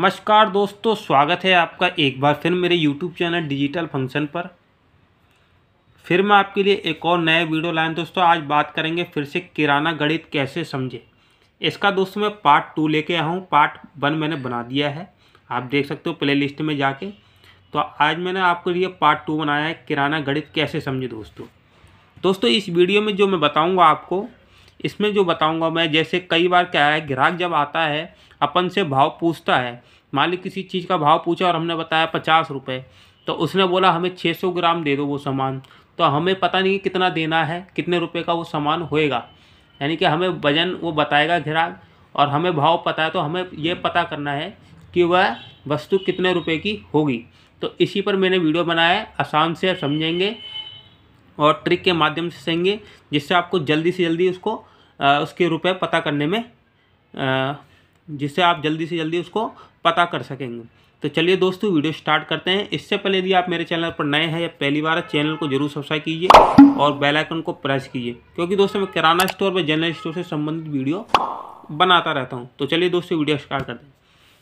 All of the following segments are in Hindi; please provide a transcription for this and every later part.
नमस्कार दोस्तों स्वागत है आपका एक बार फिर मेरे यूट्यूब चैनल डिजिटल फंक्शन पर फिर मैं आपके लिए एक और नए वीडियो लाए दोस्तों आज बात करेंगे फिर से किराना गणित कैसे समझे इसका दोस्तों मैं पार्ट टू लेके आया हूँ पार्ट वन मैंने बना दिया है आप देख सकते हो प्ले लिस्ट में जाके तो आज मैंने आपके लिए पार्ट टू बनाया है किराना गणित कैसे समझे दोस्तों दोस्तों इस वीडियो में जो मैं बताऊँगा आपको इसमें जो बताऊंगा मैं जैसे कई बार क्या है ग्राहक जब आता है अपन से भाव पूछता है मान ली किसी चीज़ का भाव पूछा और हमने बताया पचास रुपये तो उसने बोला हमें छः सौ ग्राम दे दो वो सामान तो हमें पता नहीं कितना देना है कितने रुपये का वो सामान होएगा यानी कि हमें वजन वो बताएगा ग्राहक और हमें भाव पता है तो हमें यह पता करना है कि वह वस्तु कितने रुपये की होगी तो इसी पर मैंने वीडियो बनाया है आसान से आप समझेंगे और ट्रिक के माध्यम से सेंगे जिससे आपको जल्दी से जल्दी उसको उसके रुपए पता करने में जिससे आप जल्दी से जल्दी उसको पता कर सकेंगे तो चलिए दोस्तों वीडियो स्टार्ट करते हैं इससे पहले यदि आप मेरे चैनल पर नए हैं या पहली बार चैनल को जरूर सब्सक्राइब कीजिए और बेल आइकन को प्रेस कीजिए क्योंकि दोस्तों मैं किराना स्टोर में जनरल स्टोर से संबंधित वीडियो बनाता रहता हूँ तो चलिए दोस्तों वीडियो स्टार्ट करते हैं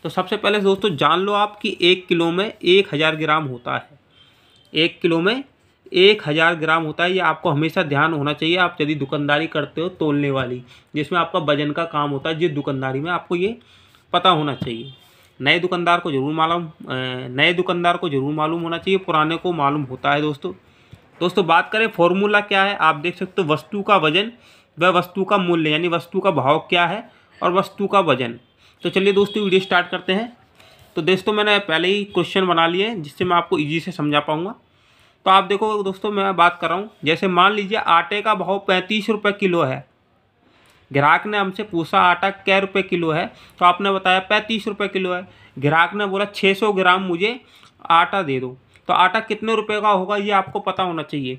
तो सबसे पहले दोस्तों जान लो आप कि एक किलो में एक हज़ार ग्राम होता है एक किलो में एक हज़ार ग्राम होता है ये आपको हमेशा ध्यान होना चाहिए आप यदि दुकानदारी करते हो तोलने वाली जिसमें आपका वजन का काम होता है जिस दुकानदारी में आपको ये पता होना चाहिए नए दुकानदार को ज़रूर मालूम नए दुकानदार को ज़रूर मालूम होना चाहिए पुराने को मालूम होता है दोस्तों दोस्तों बात करें फॉर्मूला क्या है आप देख सकते हो वस्तु का वजन व वस्तु का मूल्य यानी वस्तु का भाव क्या है और वस्तु का वजन तो चलिए दोस्तों वीडियो स्टार्ट करते हैं तो दोस्तों मैंने पहले ही क्वेश्चन बना लिए जिससे मैं आपको ईजी से समझा पाऊँगा तो आप देखो दोस्तों मैं बात कर रहा हूँ जैसे मान लीजिए आटे का भाव पैंतीस रुपये किलो है ग्राहक ने हमसे पूछा आटा कै रुपये किलो है तो आपने बताया पैंतीस रुपये किलो है ग्राहक ने बोला छः सौ ग्राम मुझे आटा दे दो तो आटा कितने रुपये का होगा ये आपको पता होना चाहिए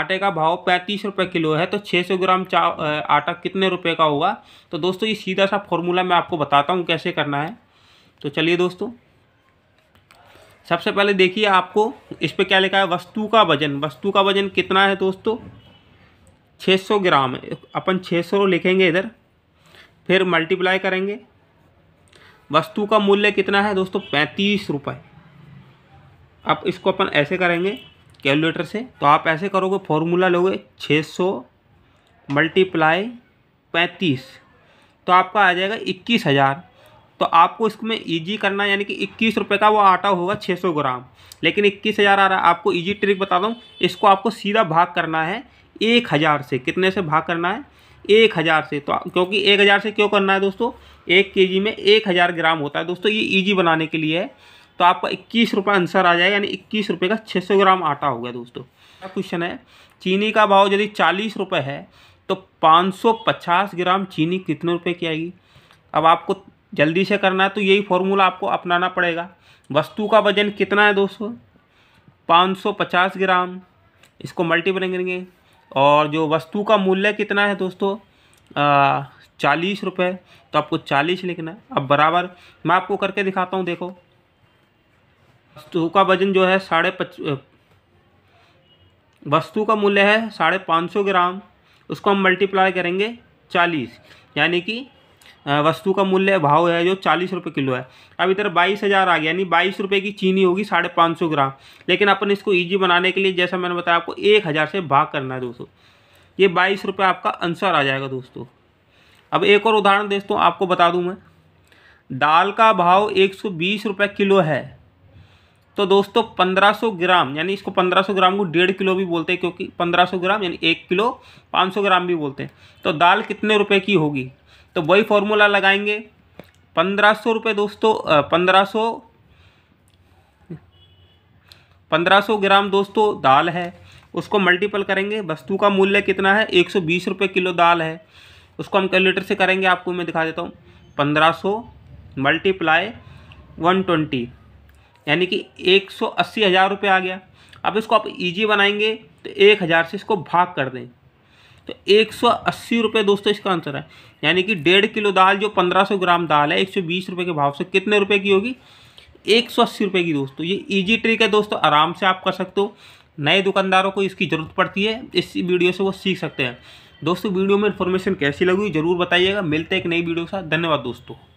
आटे का भाव पैंतीस रुपये किलो है तो छः सौ ग्राम चा आटा कितने रुपए का होगा तो दोस्तों ये सीधा सा फॉर्मूला मैं आपको बताता हूँ कैसे करना है तो चलिए दोस्तों सबसे पहले देखिए आपको इस पर क्या लिखा है वस्तु का वजन वस्तु का वजन कितना है दोस्तों 600 ग्राम है अपन 600 लिखेंगे इधर फिर मल्टीप्लाई करेंगे वस्तु का मूल्य कितना है दोस्तों पैंतीस रुपये अब इसको अपन ऐसे करेंगे कैलकुलेटर से तो आप ऐसे करोगे फॉर्मूला लोगे 600 मल्टीप्लाई पैंतीस तो आपका आ जाएगा इक्कीस हज़ार तो आपको इसमें ईजी करना यानी कि इक्कीस रुपये का वो आटा होगा छः सौ ग्राम लेकिन इक्कीस हज़ार आ रहा है आपको ईजी ट्रिक बता दूँ इसको आपको सीधा भाग करना है एक हज़ार से कितने से भाग करना है एक हज़ार से तो क्योंकि एक हज़ार से क्यों करना है दोस्तों एक के जी में एक हज़ार ग्राम होता है दोस्तों ये ईजी बनाने के लिए है तो आपका इक्कीस रुपये आंसर आ जाएगा यानी इक्कीस रुपये का छः सौ ग्राम आटा हो गया दोस्तों क्वेश्चन है चीनी का भाव यदि चालीस रुपये है तो पाँच सौ पचास ग्राम चीनी कितने रुपये की आएगी अब आपको जल्दी से करना है तो यही फॉर्मूला आपको अपनाना पड़ेगा वस्तु का वजन कितना है दोस्तों पाँच सौ पचास ग्राम इसको मल्टीप्लाई करेंगे और जो वस्तु का मूल्य कितना है दोस्तों चालीस रुपये तो आपको चालीस लिखना है अब बराबर मैं आपको करके दिखाता हूँ देखो वस्तु का वजन जो है साढ़े पच वस्तु का मूल्य है साढ़े पाँच सौ ग्राम उसको हम मल्टीप्लाई करेंगे चालीस यानी कि वस्तु का मूल्य भाव है जो चालीस रुपये किलो है अब इधर बाईस हज़ार आ गया यानी बाईस रुपये की चीनी होगी साढ़े पाँच सौ ग्राम लेकिन अपन इसको ईजी बनाने के लिए जैसा मैंने बताया आपको एक हज़ार से भाग करना है दोस्तों ये बाईस रुपये आपका आंसर आ जाएगा दोस्तों अब एक और उदाहरण दोस्तों आपको बता दूँ मैं दाल का भाव एक सौ बीस रुपये किलो है तो दोस्तों सौ ग्राम यानी इसको सौ ग्राम को डेढ़ किलो भी बोलते हैं क्योंकि सौ ग्राम यानी एक किलो सौ ग्राम भी बोलते हैं तो दाल कितने रुपए की होगी तो वही फॉर्मूला लगाएंगे पंद्रह सौ रुपये दोस्तों पंद्रह सौ पंद्रह सौ ग्राम दोस्तों दाल है उसको मल्टीपल करेंगे वस्तु का मूल्य कितना है एक सौ बीस रुपये किलो दाल है उसको हम कैलकुलेटर से करेंगे आपको मैं दिखा देता हूँ पंद्रह सौ मल्टीप्लाई वन ट्वेंटी यानी कि एक सौ अस्सी हज़ार रुपये आ गया अब इसको आप इजी बनाएंगे तो एक हज़ार से इसको भाग कर दें तो एक सौ अस्सी रुपये दोस्तों इसका आंसर है यानी कि डेढ़ किलो दाल जो पंद्रह सौ ग्राम दाल है एक सौ बीस रुपये के भाव से कितने रुपये की होगी एक सौ अस्सी रुपये की दोस्तों ये ईजी ट्रिक है दोस्तों आराम से आप कर सकते हो नए दुकानदारों को इसकी ज़रूरत पड़ती है इस वीडियो से वो सीख सकते हैं दोस्तों वीडियो में इन्फॉर्मेशन कैसी लगी ज़रूर बताइएगा मिलते हैं एक नई वीडियो के साथ धन्यवाद दोस्तों